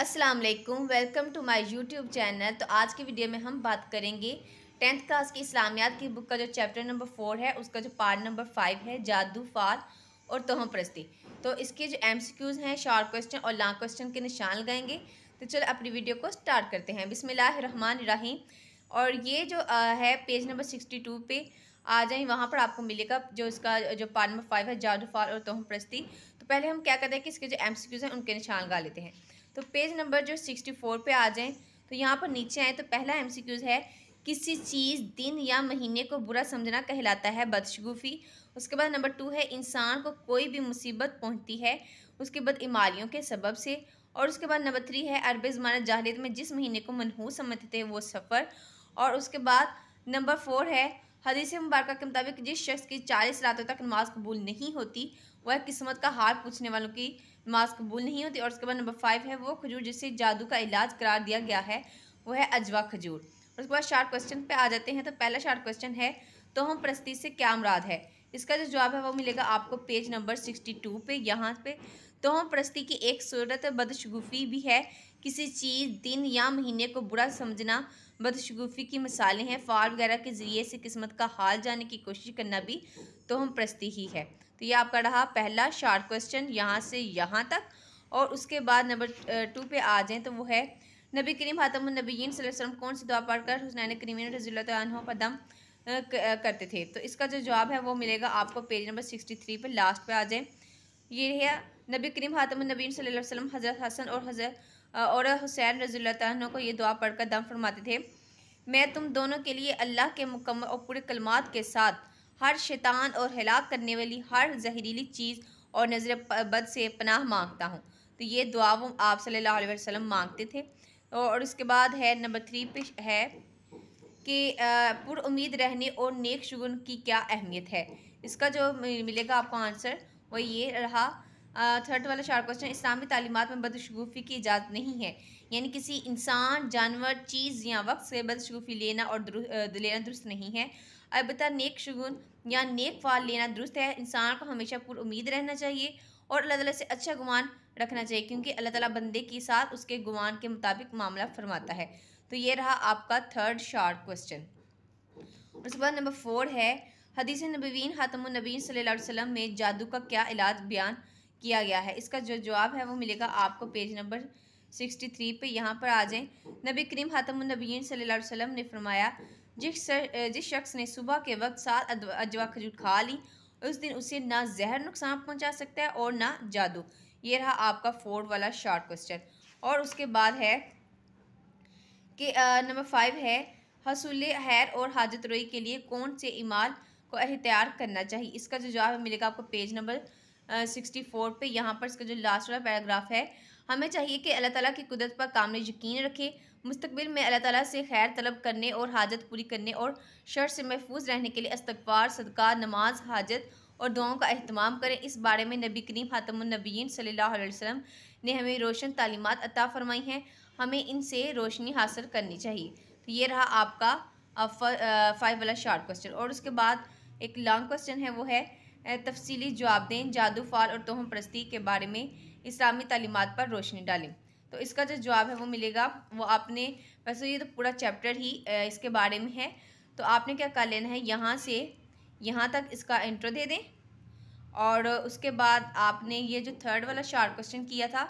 अस्सलाम वालेकुम welcome to my YouTube channel तो आज की वीडियो में हम बात करेंगे टेंथ क्लास की इस्लामियात की बुक का जो चैप्टर नंबर फोर है उसका जो पार्ट नंबर फाइव है जादू फार और तोहम प्रस्ती तो इसके जो एम हैं शॉर्ट क्वेश्चन और लॉन्ग क्वेश्चन के निशान लगाएंगे तो चलो अपनी वीडियो को स्टार्ट करते हैं रहीम और ये जो है पेज नंबर सिक्सटी टू पे आ जाए वहाँ पर आपको मिलेगा जो इसका जो पार्ट नंबर फाइव है जादू फार और तोहम प्रस्ती तो पहले हम क्या करते हैं कि इसके जो एम हैं उनके निशान लगा लेते हैं तो पेज नंबर जो सिक्सटी फोर पर आ जाएँ तो यहाँ पर नीचे आए तो पहला एम है किसी चीज़ दिन या महीने को बुरा समझना कहलाता है बदशगुफी उसके बाद नंबर टू है इंसान को कोई भी मुसीबत पहुँचती है उसके बाद इमारियों के सबब से और उसके बाद नंबर थ्री है अरब ज़माना जाहलीत में जिस महीने को मनहूस समझते थे वो सफ़र और उसके बाद नंबर फोर है हदीस मुबारक के मुताबिक जिस शख्स की चालीस रातों तक नमाज कबूल नहीं होती वह किस्मत का हार पूछने वालों की नमाज कबूल नहीं होती और उसके बाद नंबर फाइव है वो खजूर जिसे जादू का इलाज करार दिया गया है वह है अजवा खजूर उसके बाद शार्ट क्वेश्चन पे आ जाते हैं तो पहला शार्ट क्वेश्चन है तो हम प्रस्ती से क्या मुराद है इसका जो जवाब है वो मिलेगा आपको पेज नंबर सिक्सटी टू पे यहाँ पे तो हम प्रस्ती की एक सूरत बदशगुफी भी है किसी चीज़ दिन या महीने को बुरा समझना बदशगुफ़ी की मिसालें हैं फ़ार वगैरह के ज़रिए से किस्मत का हाल जानने की कोशिश करना भी तो हम प्रस्ती ही है तो ये आपका रहा पहला शार्ट क्वेश्चन यहाँ से यहाँ तक और उसके बाद नंबर टू पे आ जाएँ तो वो है नबी करीम हातम नबीन कौन से दुआ पढ़कर हुसनैन करीम रजी पर दम करते थे तो इसका जो जवाब है वो मिलेगा आपको पेज नंबर सिक्सटी थ्री पर लास्ट पर आ जाएँ ये है नबी करीम हातम नबीन सल्लल्लाहु हज़रत हसन और हज़रत और हुसैन रजील्ला को ये दुआ पढ़कर दम फरमाते थे मैं तुम दोनों के लिए अल्लाह के मुकम्मल और पूरे कलमात के साथ हर शैतान और हलाक करने वाली हर जहरीली चीज़ और नज़र बद से पनाह मांगता हूँ तो ये दुआ वो आप सल्लल्लाहु अलैहि वसल्लम मांगते थे और उसके बाद है नंबर थ्री पे है कि पुर उम्मीद रहने और नेक शगुन की क्या अहमियत है इसका जो मिलेगा आपको आंसर वो ये रहा थर्ड वाला शार्ट क्वेश्चन इस्लामी तालीमत में बदशगूफ़ी की इजाज़त नहीं है यानी किसी इंसान जानवर चीज़ या वक्त से बदशगूफ़ी लेना और दुरु, लेना दुरुस्त नहीं है अलबत् नेक शगुन या नेक फाल लेना दुरुस्त है इंसान को हमेशा पुर उम्मीद रहना चाहिए और अल्लाह ताला से अच्छा गुमान रखना चाहिए क्योंकि अल्लाह ताला बंदे के साथ उसके गुमान के मुताबिक मामला फरमाता है तो ये रहा आपका थर्ड शार्ट क्वेश्चन उसके बाद नंबर फोर है हदीस नबीन हातम नबीन सल्लल्लाहु अलैहि वसल्लम में जादू का क्या इलाज बयान किया गया है इसका जो जवाब है वो मिलेगा आपको पेज नंबर सिक्सटी थ्री पर यहाँ पर आ जाएं नबी करीम हातमनबीन सल्ला वसम ने फरमाया जिस जिस शख्स ने सुबह के वक्त सात अजवा खजूर खा ली उस दिन उसे ना जहर नुकसान पहुँचा सकता है और ना जादू ये रहा आपका फोर्ड वाला शॉर्ट क्वेश्चन और उसके बाद है कि नंबर फाइव है हसूल हैर और हाजत रोई के लिए कौन से इमाल को एहतियार करना चाहिए इसका जो जवाब मिलेगा आपको पेज नंबर सिक्सटी फोर पर यहाँ पर इसका जो लास्ट वाला पैराग्राफ है हमें चाहिए कि अल्लाह ताली की कुदरत पर काम यकीन रखें मुस्तबिल में अल्लाह ताली से खैर तलब करने और हाजत पूरी करने और शर से महफूज रहने के लिए अस्तगफार सदका नमाज हाजत और दुआओं का अहतमाम करें इस बारे में नबी करीम हातमनबीन सल्ला वसम ने हमें रोशन तालीमत अता फरमाई हैं हमें इनसे रोशनी हासिल करनी चाहिए तो ये रहा आपका फाइव वाला शार्ट क्वेश्चन और उसके बाद एक लॉन्ग क्वेश्चन है वो है तफसली जवाब दें जादू फ़ाल और तोहम प्रस्ती के बारे में इस्लामी तलीमत पर रोशनी डालें तो इसका जो जवाब है वो मिलेगा वो आपने वैसे ये तो पूरा चैप्टर ही इसके बारे में है तो आपने क्या कर लेना है यहाँ से यहाँ तक इसका इंट्रो दे दें और उसके बाद आपने ये जो थर्ड वाला शार्ट क्वेश्चन किया था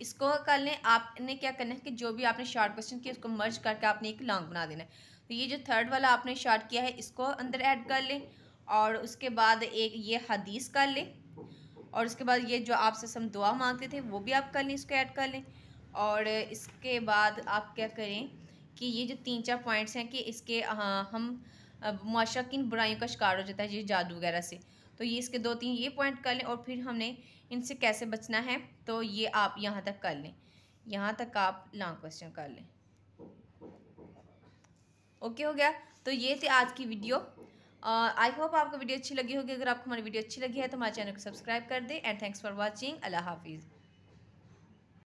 इसको कर लें आपने क्या करना है कि जो भी आपने शार्ट क्वेश्चन किया उसको मर्ज करके आपने एक लॉन्ग बना देना है तो ये जो थर्ड वाला आपने शार्ट किया है इसको अंदर ऐड कर लें और उसके बाद एक ये हदीस कर लें और उसके बाद ये जो आपसे हम दुआ मांगते थे वो भी आप कर लें इसको ऐड कर लें और इसके बाद आप क्या करें कि ये जो तीन चार पॉइंट्स हैं कि इसके हाँ हम मुआशा किन बुराइयों का शिकार हो जाता है ये जादू वगैरह से तो ये इसके दो तीन ये पॉइंट कर लें और फिर हमने इनसे कैसे बचना है तो ये आप यहाँ तक कर लें यहाँ तक आप लॉन्ग क्वेश्चन कर लें ओके हो गया तो ये थे आज की वीडियो आई uh, होप आपको वीडियो अच्छी लगी होगी अगर आपको हमारी वीडियो अच्छी लगी है तो हमारे चैनल को सब्सक्राइब कर दें एंड थैंक्स फॉर वॉचिंग अल्लाह हाफिज़